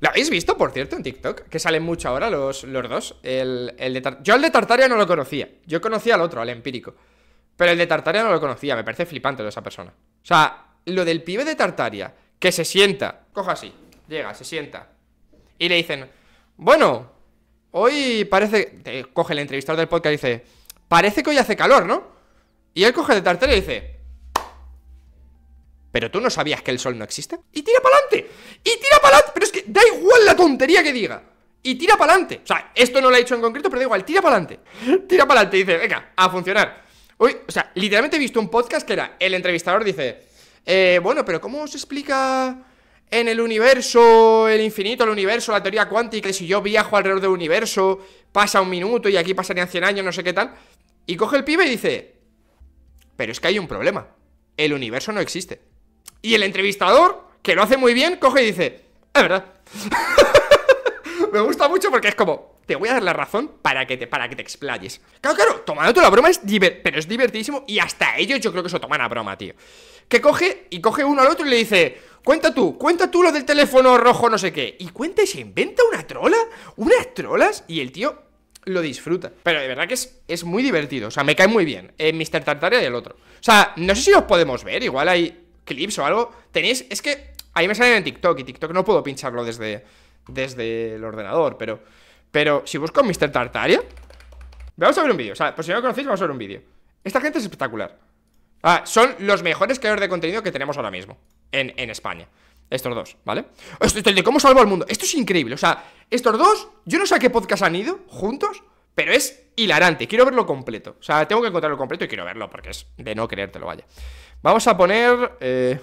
¿Lo habéis visto, por cierto, en TikTok? Que salen mucho ahora los, dos. El, yo el de Tartaria no lo conocía. Yo conocía al otro, al empírico. Pero el de Tartaria no lo conocía. Me parece flipante de esa persona. O sea, lo del pibe de Tartaria, que se sienta. Coja así. Llega, se sienta. Y le dicen, bueno, hoy parece... coge el entrevistador del podcast y dice, parece que hoy hace calor, ¿no? Y él coge de Tartaria y dice... Pero tú no sabías que el sol no existe. Y tira para adelante. Y tira para adelante que diga. Y tira para adelante. O sea, esto no lo he dicho en concreto, pero da igual, tira para adelante. tira para adelante y dice, venga, a funcionar. Uy, o sea, literalmente he visto un podcast que era, el entrevistador dice, eh, bueno, pero ¿cómo se explica en el universo, el infinito, el universo, la teoría cuántica, si yo viajo alrededor del universo, pasa un minuto y aquí pasarían 100 años, no sé qué tal? Y coge el pibe y dice, pero es que hay un problema, el universo no existe. Y el entrevistador, que lo hace muy bien, coge y dice, es verdad. me gusta mucho porque es como, te voy a dar la razón para que te, para que te explayes. Claro, claro, tomando toda la broma es pero es divertidísimo y hasta ellos yo creo que eso toman a broma, tío. Que coge y coge uno al otro y le dice, cuenta tú, cuenta tú lo del teléfono rojo, no sé qué. Y cuenta y se inventa una trola, unas trolas y el tío lo disfruta. Pero de verdad que es, es muy divertido, o sea, me cae muy bien. En eh, Mr. Tartaria y el otro. O sea, no sé si los podemos ver, igual hay clips o algo. Tenéis, es que ahí me salen en TikTok y TikTok no puedo pincharlo desde desde el ordenador, pero... Pero si busco a Mr. Tartaria... Vamos a ver un vídeo, o sea, por si no lo conocéis, vamos a ver un vídeo. Esta gente es espectacular. Ah, son los mejores creadores de contenido que tenemos ahora mismo en, España. Estos dos, ¿vale? Esto, de cómo salvo al mundo. Esto es increíble. O sea, estos dos, yo no sé a qué podcast han ido juntos, pero es hilarante. Quiero verlo completo. O sea, tengo que encontrarlo completo y quiero verlo porque es de no creértelo, vaya. Vamos a poner. Eh,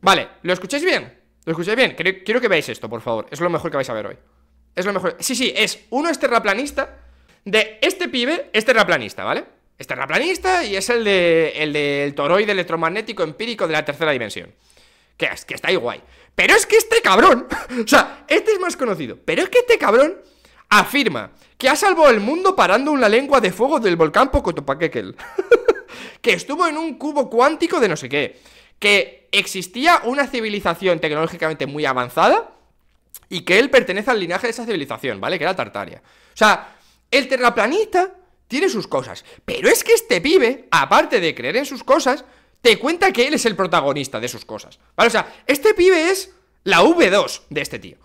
vale, ¿lo escucháis bien? ¿Lo escucháis bien? Quiero que veáis esto, por favor. Es lo mejor que vais a ver hoy. Es lo mejor. Sí, sí, es. Uno es terraplanista. De este pibe es terraplanista, ¿vale? Es terraplanista y es el de el del toroide electromagnético empírico de la tercera dimensión. Que, que está ahí guay. Pero es que este cabrón. o sea, este es más conocido. Pero es que este cabrón afirma que ha salvado el mundo parando una lengua de fuego del volcán Pocotopaquequel. que estuvo en un cubo cuántico de no sé qué que existía una civilización tecnológicamente muy avanzada y que él pertenece al linaje de esa civilización, ¿vale? Que era Tartaria. O sea, el terraplanista tiene sus cosas, pero es que este pibe, aparte de creer en sus cosas, te cuenta que él es el protagonista de sus cosas, ¿vale? O sea, este pibe es la V2 de este tío.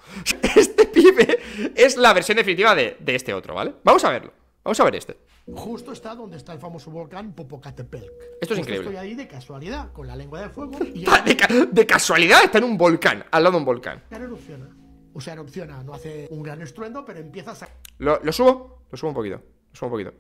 Este pibe es la versión definitiva de, de este otro, ¿vale? Vamos a verlo. Vamos a ver este justo está donde está el famoso volcán Popocatépetl. Esto es increíble. Estoy ahí de casualidad, con la lengua de fuego. de, casualidad está en un volcán, al lado de un volcán. Ya erupciona. O sea, erupciona, no hace un gran estruendo, pero empieza a sacar. Lo, subo, lo subo un poquito. Lo subo un poquito.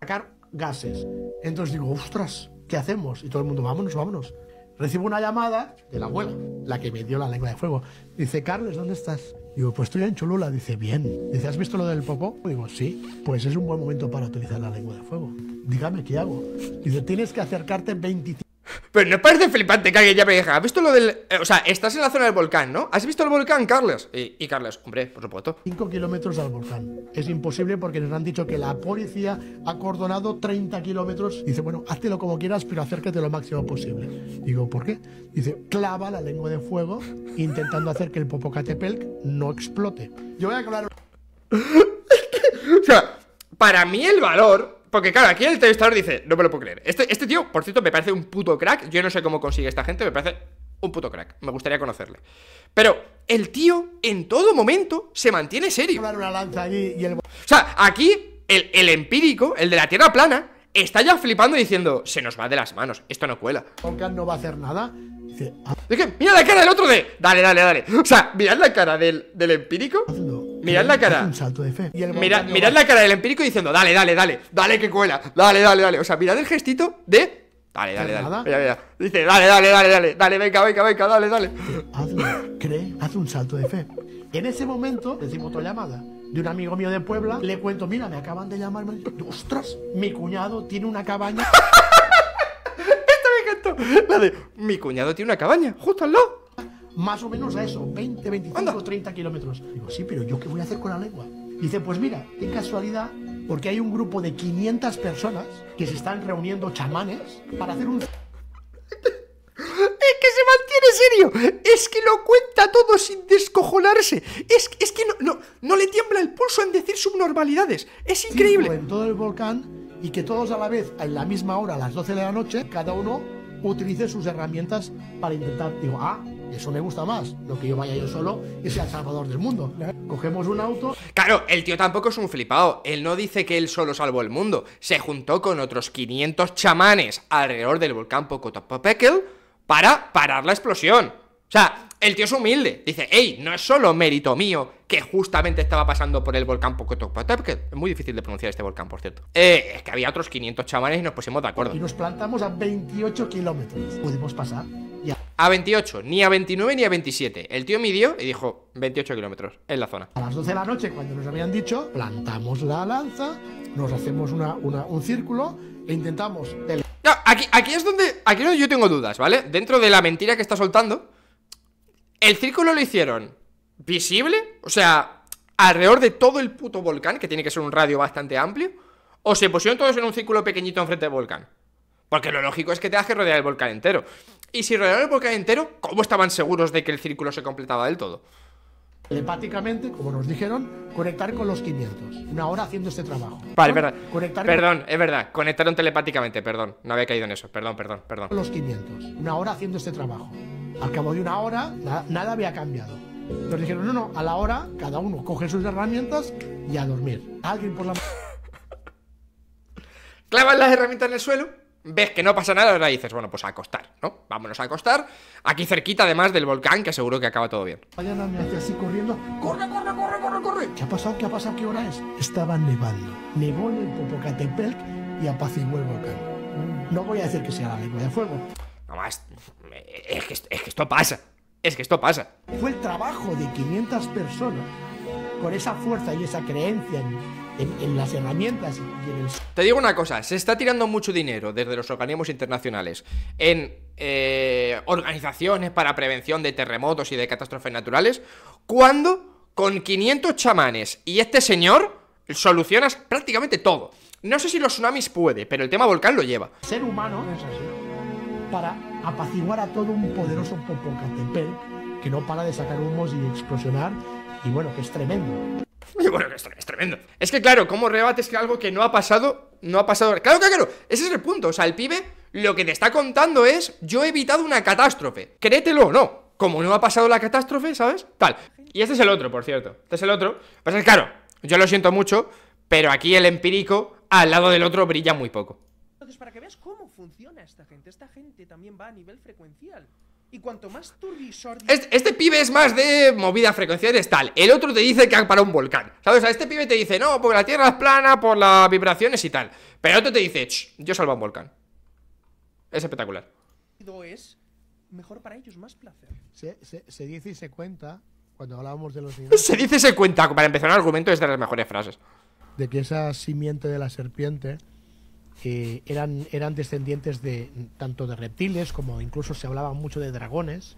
Sacar gases. Entonces digo, ostras, ¿qué hacemos? Y todo el mundo, vámonos, vámonos. Recibo una llamada de la abuela, la que me dio la lengua de fuego. Dice, Carlos, ¿dónde estás? Digo, pues estoy en Cholula. Dice, bien. Dice, ¿has visto lo del popó? Digo, sí. Pues es un buen momento para utilizar la lengua de fuego. Dígame, ¿qué hago? Dice, tienes que acercarte 25 pero no parece flipante que ya me diga, ¿has visto lo del...? Eh, o sea, estás en la zona del volcán, ¿no? ¿Has visto el volcán, Carlos? Y, Carlos, hombre, por supuesto. 5 kilómetros al volcán. Es imposible porque nos han dicho que la policía ha cordonado 30 kilómetros. Dice, bueno, hazte lo como quieras, pero acércate lo máximo posible. Digo, ¿por qué? Dice, clava la lengua de fuego intentando hacer que el Popocatépetl no explote. Yo voy a hablar... o sea, para mí el valor porque claro, aquí el entrevistador dice, no me lo puedo creer. Este, este tío, por cierto, me parece un puto crack. Yo no sé cómo consigue esta gente, me parece un puto crack. Me gustaría conocerle. Pero el tío, en todo momento, se mantiene serio. O sea, aquí el, empírico, el de la tierra plana, está ya flipando diciendo, se nos va de las manos, esto no cuela. Con no va a hacer nada, este, ah. que, mira la cara del otro de. Dale, dale, dale. O sea, mirad la cara del, empírico. Mirad la cara. Un mirad la cara del empírico diciendo, dale, dale, dale, dale que cuela, dale, dale, dale. O sea, mirad el gestito de. Dale, dale, dale. Mira, Dice, dale, dale, dale, dale, dale, venga, venga, venga, dale, dale. cree, haz un salto de fe. En ese momento decimos otra llamada de un amigo mío de Puebla. Le cuento, mira, me acaban de llamar Ostras, mi cuñado tiene una cabaña. La de, mi cuñado tiene una cabaña, justo Más o menos a eso, 20, 25, 30 kilómetros. Digo, sí, pero ¿yo qué voy a hacer con la lengua? Dice, pues mira, qué casualidad, porque hay un grupo de 500 personas que se están reuniendo chamanes para hacer un... Es que se mantiene serio, es que lo cuenta todo sin descojonarse, es, es que no, no, le tiembla el pulso en decir subnormalidades, es increíble. En todo el volcán y que todos a la vez, en la misma hora, a las 12 de la noche, cada uno utilice sus herramientas para intentar, digo, ah, eso me gusta más, lo que yo vaya yo solo y sea el salvador del mundo. Cogemos un auto. Claro, el tío tampoco es un flipado. Él no dice que él solo salvó el mundo. Se juntó con otros 500 chamanes alrededor del volcán Popocatépetl para parar la explosión. O sea, el tío es humilde. Dice, hey, no es solo mérito mío que justamente estaba pasando por el volcán Pocotopatap, que es muy difícil de pronunciar este volcán, por cierto. Eh, es que había otros 500 chamanes y nos pusimos de acuerdo. Y nos plantamos a 28 kilómetros. Pudimos pasar? Ya. A 28, ni a 29 ni a 27. El tío midió y dijo 28 kilómetros en la zona. A las 12 de la noche, cuando nos habían dicho, plantamos la lanza, nos hacemos un círculo e intentamos... No, aquí, aquí, es donde, aquí es donde yo tengo dudas, ¿vale? Dentro de la mentira que está soltando el círculo lo hicieron visible, o sea, alrededor de todo el puto volcán, que tiene que ser un radio bastante amplio, o se pusieron todos en un círculo pequeñito enfrente del volcán. Porque lo lógico es que te hace rodear el volcán entero. Y si rodearon el volcán entero, ¿cómo estaban seguros de que el círculo se completaba del todo? telepáticamente, como nos dijeron, conectar con los 500. Una hora haciendo este trabajo. Vale, verdad. perdón, es verdad. Conectaron telepáticamente, perdón. No había caído en eso. Perdón, perdón, perdón. Los 500. Una hora haciendo este trabajo. Al cabo de una hora nada había cambiado. Nos dijeron, no, no, a la hora cada uno coge sus herramientas y a dormir. Alguien por la... clavan las herramientas en el suelo, ves que no pasa nada, ahora dices, bueno, pues a acostar, ¿no? Vámonos a acostar, aquí cerquita además del volcán, que seguro que acaba todo bien. me hace así corriendo, corre, corre, corre, corre, corre. ¿Qué ha pasado? ¿Qué ha pasado? ¿Qué hora es? Estaba nevando. Nevó en el Popocatépetl y apaciguó el volcán. No voy a decir que sea la lengua de fuego. Nada es, que, esto pasa. Es que esto pasa. Fue el trabajo de 500 personas con esa fuerza y esa creencia en, las herramientas y en el... Te digo una cosa, se está tirando mucho dinero desde los organismos internacionales en eh, organizaciones para prevención de terremotos y de catástrofes naturales, cuando con 500 chamanes y este señor solucionas prácticamente todo. No sé si los tsunamis puede, pero el tema volcán lo lleva. ser humano es así para apaciguar a todo un poderoso Popocatépetl que no para de sacar humos y explosionar y bueno, que es tremendo. Y bueno, que es, tremendo. Es que claro, ¿cómo rebates que algo que no ha pasado, no ha pasado? Claro, claro, claro, ese es el punto, o sea, el pibe lo que te está contando es yo he evitado una catástrofe, créetelo o no, como no ha pasado la catástrofe, ¿sabes? Tal. Y este es el otro, por cierto, este es el otro. Pues es claro, yo lo siento mucho, pero aquí el empírico al lado del otro brilla muy poco. Entonces, para que veas cómo funciona esta gente, esta gente también va a nivel frecuencial. Y cuanto más turbisordio... Este, este, pibe es más de movida frecuencial es tal. El otro te dice que han parado un volcán. ¿Sabes? A este pibe te dice, no, porque la tierra es plana, por las vibraciones y tal. Pero el otro te dice, yo salvo un volcán. Es espectacular. Es mejor para ellos, más placer. Se, dice y se cuenta, cuando hablábamos de los se dice y se cuenta, para empezar un argumento es de las mejores frases. De que esa simiente de la serpiente que eh, eran, eran descendientes de tanto de reptiles como incluso se hablaba mucho de dragones.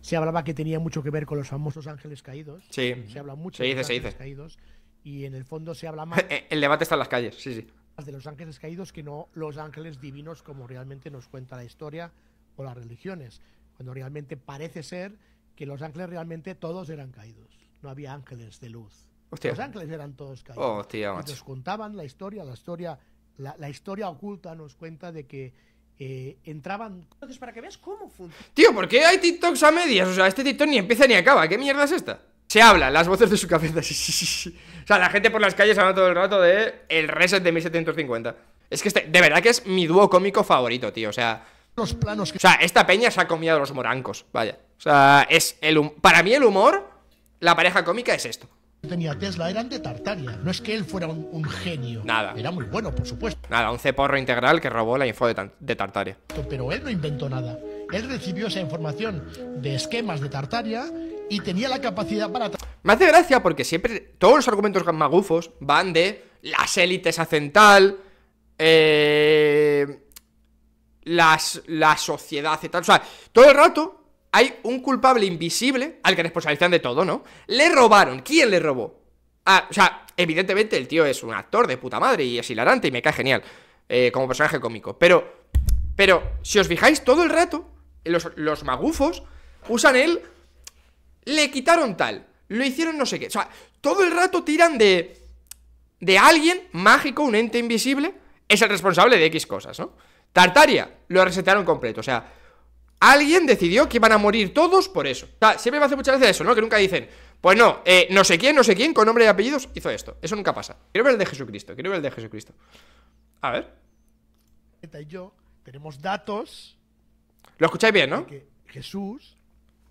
Se hablaba que tenía mucho que ver con los famosos ángeles caídos. Sí. Se habla mucho de los ángeles caídos. Y en el fondo se habla más. E, el debate está en las calles, sí, sí. De los ángeles caídos que no los ángeles divinos, como realmente nos cuenta la historia o las religiones. Cuando realmente parece ser que los ángeles realmente todos eran caídos. No había ángeles de luz. Los ángeles eran todos caídos. nos contaban la historia, la historia la, historia oculta nos cuenta de que eh, entraban... Entonces, para que veas cómo funciona... Tío, ¿por qué hay TikToks a medias? O sea, este TikTok ni empieza ni acaba. ¿Qué mierda es esta? Se habla, las voces de su cabeza, O sea, la gente por las calles habla todo el rato de el reset de 1750. Es que este, de verdad que es mi dúo cómico favorito, tío. O sea, los planos O sea, esta peña se ha comido los morancos, vaya. O sea, es el... Para mí el humor, la pareja cómica es esto tenía Tesla eran de Tartaria, No es que él fuera un, genio. Nada. Era muy bueno, por supuesto. Nada, un ceporro integral que robó la info de, de, Tartaria. Pero él no inventó nada. Él recibió esa información de esquemas de Tartaria y tenía la capacidad para... Me hace gracia porque siempre todos los argumentos magufos van de las élites hacen eh, las, la sociedad y tal. O sea, todo el rato hay un culpable invisible al que responsabilizan de todo, ¿no? Le robaron. ¿Quién le robó? Ah, o sea, evidentemente el tío es un actor de puta madre y es hilarante y me cae genial eh, como personaje cómico. Pero, pero, si os fijáis, todo el rato, los, los magufos usan él Le quitaron tal, lo hicieron no sé qué. O sea, todo el rato tiran de. de alguien mágico, un ente invisible, es el responsable de X cosas, ¿no? Tartaria, lo resetearon completo. O sea, Alguien decidió que iban a morir todos por eso. O siempre me hace muchas veces eso, ¿no? Que nunca dicen, pues no, eh, no sé quién, no sé quién, con nombre y apellidos hizo esto. Eso nunca pasa. Quiero ver el de Jesucristo, quiero ver el de Jesucristo. A ver. Y yo tenemos datos. Lo escucháis bien, ¿no? Que Jesús,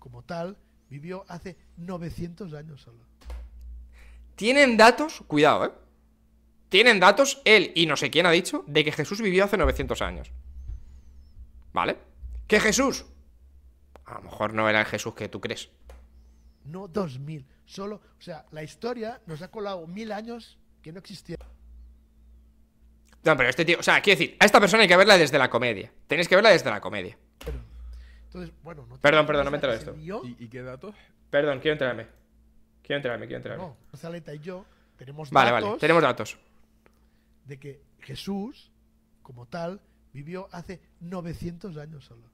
como tal, vivió hace 900 años solo. Tienen datos, cuidado, ¿eh? Tienen datos, él y no sé quién ha dicho, de que Jesús vivió hace 900 años. ¿Vale? ¿Qué Jesús? A lo mejor no era el Jesús que tú crees. No dos mil, solo, o sea, la historia nos ha colado mil años que no existía. No, pero este tío, o sea, quiero decir, a esta persona hay que verla desde la comedia. Tenéis que verla desde la comedia. perdón, perdón, no me enterado de esto. ¿Y, qué datos? Perdón, quiero enterarme. Quiero enterarme, quiero enterarme. No, Zaleta pues y yo tenemos datos. Vale, vale, tenemos datos. De que Jesús, como tal, vivió hace 900 años solo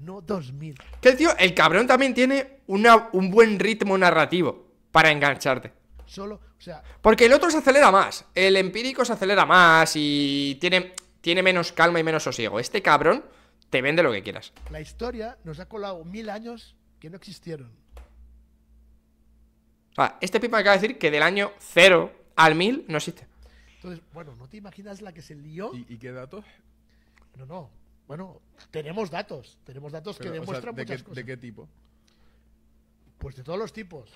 no 2000. Que tío, el cabrón también tiene un buen ritmo narrativo para engancharte. Solo, o sea. Porque el otro se acelera más. El empírico se acelera más y tiene, tiene menos calma y menos sosiego. Este cabrón te vende lo que quieras. La historia nos ha colado mil años que no existieron. O ah, sea, este pipa acaba de decir que del año 0 al mil no existe. Entonces, bueno, no te imaginas la que se lió. ¿Y, y qué datos? No, no, bueno, tenemos datos, tenemos datos que demuestran muchas cosas. ¿De qué tipo? Pues de todos los tipos.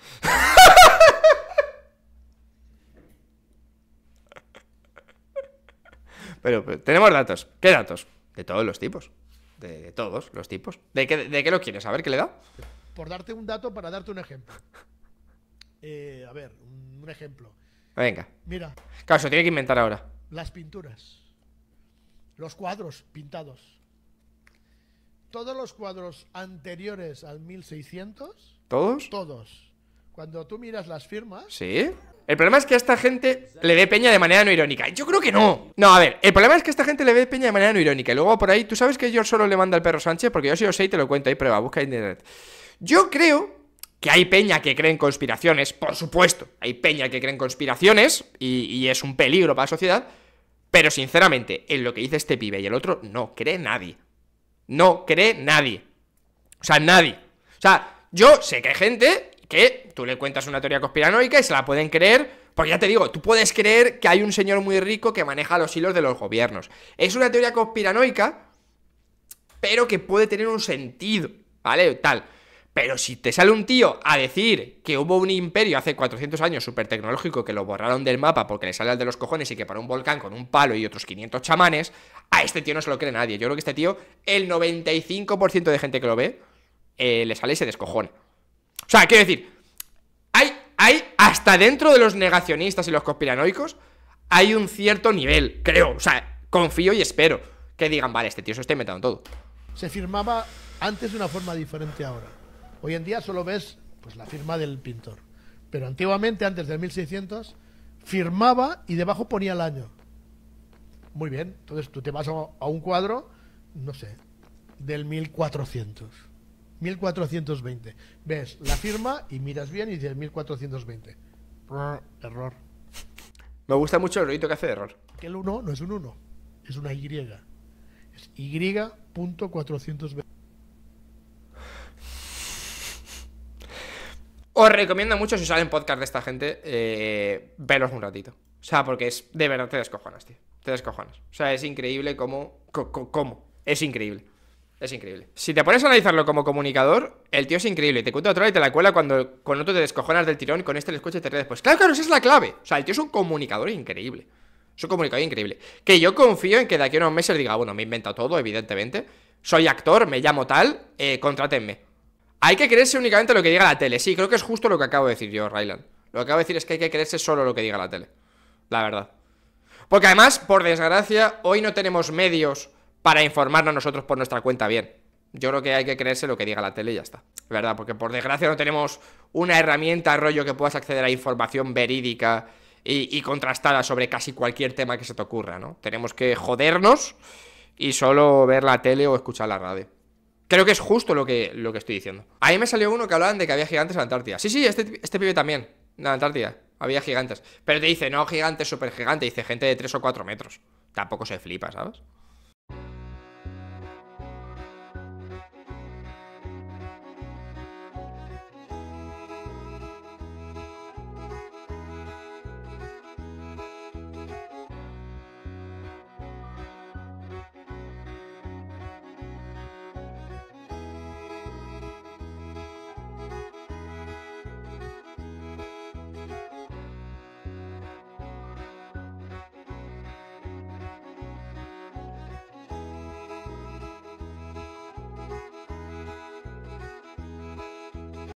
Pero, tenemos datos. ¿Qué datos? De todos los tipos. De, todos los tipos. ¿De qué, ¿De qué, lo quieres? A ver, ¿qué le da? Por darte un dato para darte un ejemplo. Eh, a ver, un, ejemplo. Venga. Mira. Claro, tiene que inventar ahora. Las pinturas. Los cuadros pintados todos los cuadros anteriores al 1600. ¿Todos? Todos. Cuando tú miras las firmas. Sí. El problema es que a esta gente le dé peña de manera no irónica. Yo creo que no. No, a ver, el problema es que a esta gente le ve peña de manera no irónica. Y luego por ahí, tú sabes que yo solo le mando al perro Sánchez, porque yo si lo sé y te lo cuento ahí, prueba, busca en internet. Yo creo que hay peña que cree en conspiraciones, por supuesto. Hay peña que cree en conspiraciones y es un peligro para la sociedad. Pero sinceramente, en lo que dice este pibe y el otro, no cree nadie. No cree nadie. O sea, nadie. O sea, yo sé que hay gente que tú le cuentas una teoría conspiranoica y se la pueden creer. Porque ya te digo, tú puedes creer que hay un señor muy rico que maneja los hilos de los gobiernos. Es una teoría conspiranoica, pero que puede tener un sentido, ¿vale? Tal. Pero si te sale un tío a decir que hubo un imperio hace 400 años súper tecnológico que lo borraron del mapa porque le sale al de los cojones y que para un volcán con un palo y otros 500 chamanes, a este tío no se lo cree nadie. Yo creo que este tío, el 95% de gente que lo ve, eh, le sale ese se O sea, quiero decir, hay, hay hasta dentro de los negacionistas y los conspiranoicos, hay un cierto nivel, creo. O sea, confío y espero que digan, vale, este tío se está en todo. Se firmaba antes de una forma diferente ahora. Hoy en día solo ves pues, la firma del pintor. Pero antiguamente, antes del 1600, firmaba y debajo ponía el año. Muy bien, entonces tú te vas a un cuadro, no sé, del 1400. 1420. Ves la firma y miras bien y dices 1420. error. Me gusta mucho el ruido que hace error. Que el 1 no es un 1, es una Y. Es Y.420. Os recomiendo mucho si salen podcast de esta gente, eh, un ratito. O sea, porque es de verdad te descojonas, tío. Te descojonas. O sea, es increíble cómo. cómo. Es increíble. Es increíble. Si te pones a analizarlo como comunicador, el tío es increíble. Te cuenta otra y te la cuela cuando con otro te descojonas del tirón, Y con este le escuchas y te ríes después. Pues claro, claro, esa es la clave. O sea, el tío es un comunicador increíble. Es un comunicador increíble. Que yo confío en que de aquí a unos meses diga, ah, bueno, me he inventado todo, evidentemente. Soy actor, me llamo tal, eh, contrátenme. Hay que creerse únicamente lo que diga la tele. Sí, creo que es justo lo que acabo de decir yo, Rylan Lo que acabo de decir es que hay que creerse solo lo que diga la tele. La verdad. Porque además, por desgracia, hoy no tenemos medios para informarnos nosotros por nuestra cuenta bien. Yo creo que hay que creerse lo que diga la tele y ya está. ¿Verdad? Porque por desgracia no tenemos una herramienta, rollo, que puedas acceder a información verídica y, y contrastada sobre casi cualquier tema que se te ocurra, ¿no? Tenemos que jodernos y solo ver la tele o escuchar la radio. Creo que es justo lo que, lo que estoy diciendo. Ahí me salió uno que hablaban de que había gigantes en la Antártida. Sí, sí, este, este pibe también, en la Antártida. Había gigantes. Pero te dice, no gigantes, super gigante, dice gente de 3 o 4 metros. Tampoco se flipa, ¿sabes?